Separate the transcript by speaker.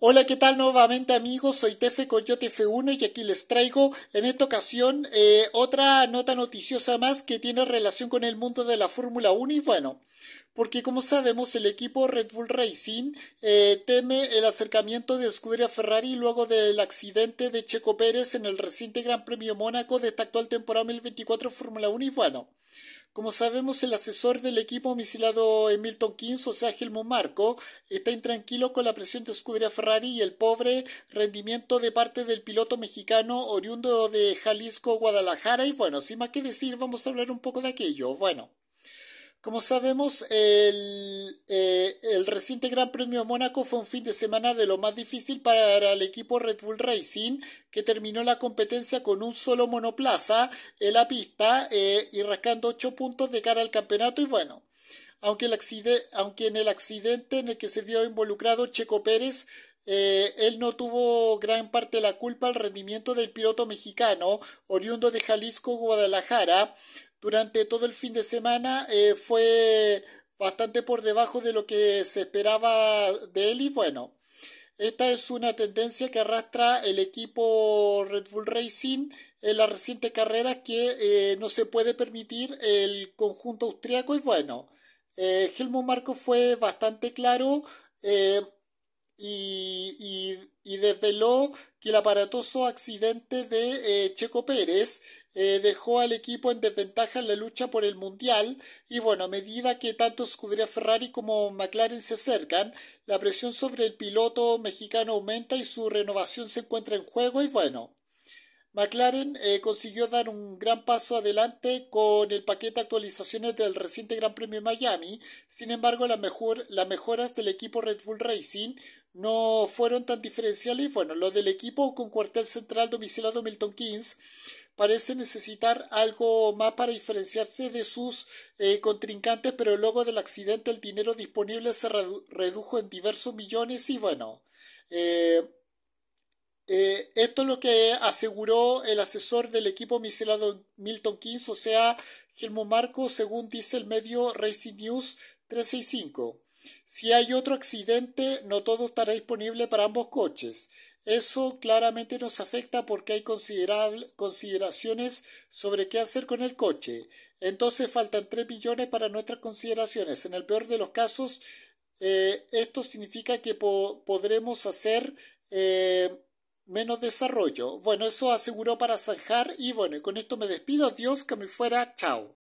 Speaker 1: Hola, ¿qué tal nuevamente amigos? Soy Tefe Coyote F1 y aquí les traigo en esta ocasión eh, otra nota noticiosa más que tiene relación con el mundo de la Fórmula 1 y bueno, porque como sabemos el equipo Red Bull Racing eh, teme el acercamiento de escudería Ferrari luego del accidente de Checo Pérez en el reciente Gran Premio Mónaco de esta actual temporada 2024 Fórmula 1 y bueno, como sabemos, el asesor del equipo misilado Milton Keynes, o sea, Helmut Marco, está intranquilo con la presión de escudería Ferrari y el pobre rendimiento de parte del piloto mexicano oriundo de Jalisco, Guadalajara. Y bueno, sin más que decir, vamos a hablar un poco de aquello. Bueno. Como sabemos, el, eh, el reciente Gran Premio Mónaco fue un fin de semana de lo más difícil para el equipo Red Bull Racing, que terminó la competencia con un solo monoplaza en la pista eh, y rascando ocho puntos de cara al campeonato. Y bueno, aunque, el aunque en el accidente en el que se vio involucrado Checo Pérez eh, él no tuvo gran parte de la culpa al rendimiento del piloto mexicano, oriundo de Jalisco, Guadalajara. Durante todo el fin de semana eh, fue bastante por debajo de lo que se esperaba de él y bueno, esta es una tendencia que arrastra el equipo Red Bull Racing en la reciente carrera que eh, no se puede permitir el conjunto austríaco y bueno, eh, Helmut Marco fue bastante claro y, desveló que el aparatoso accidente de eh, Checo Pérez eh, dejó al equipo en desventaja en la lucha por el Mundial y bueno, a medida que tanto Scuderia Ferrari como McLaren se acercan, la presión sobre el piloto mexicano aumenta y su renovación se encuentra en juego y bueno. McLaren eh, consiguió dar un gran paso adelante con el paquete de actualizaciones del reciente Gran Premio Miami. Sin embargo, la mejor, las mejoras del equipo Red Bull Racing no fueron tan diferenciales. y Bueno, lo del equipo con cuartel central domiciliado Milton Keynes parece necesitar algo más para diferenciarse de sus eh, contrincantes, pero luego del accidente el dinero disponible se redujo en diversos millones y bueno, eh, eh, esto es lo que aseguró el asesor del equipo Micelado Milton Keynes, o sea, Gilmo Marco, según dice el medio Racing News 365. Si hay otro accidente, no todo estará disponible para ambos coches. Eso claramente nos afecta porque hay consideraciones sobre qué hacer con el coche. Entonces faltan 3 millones para nuestras consideraciones. En el peor de los casos, eh, esto significa que podremos hacer eh, menos desarrollo. Bueno, eso aseguró para zanjar y bueno, con esto me despido. Adiós, que me fuera. Chao.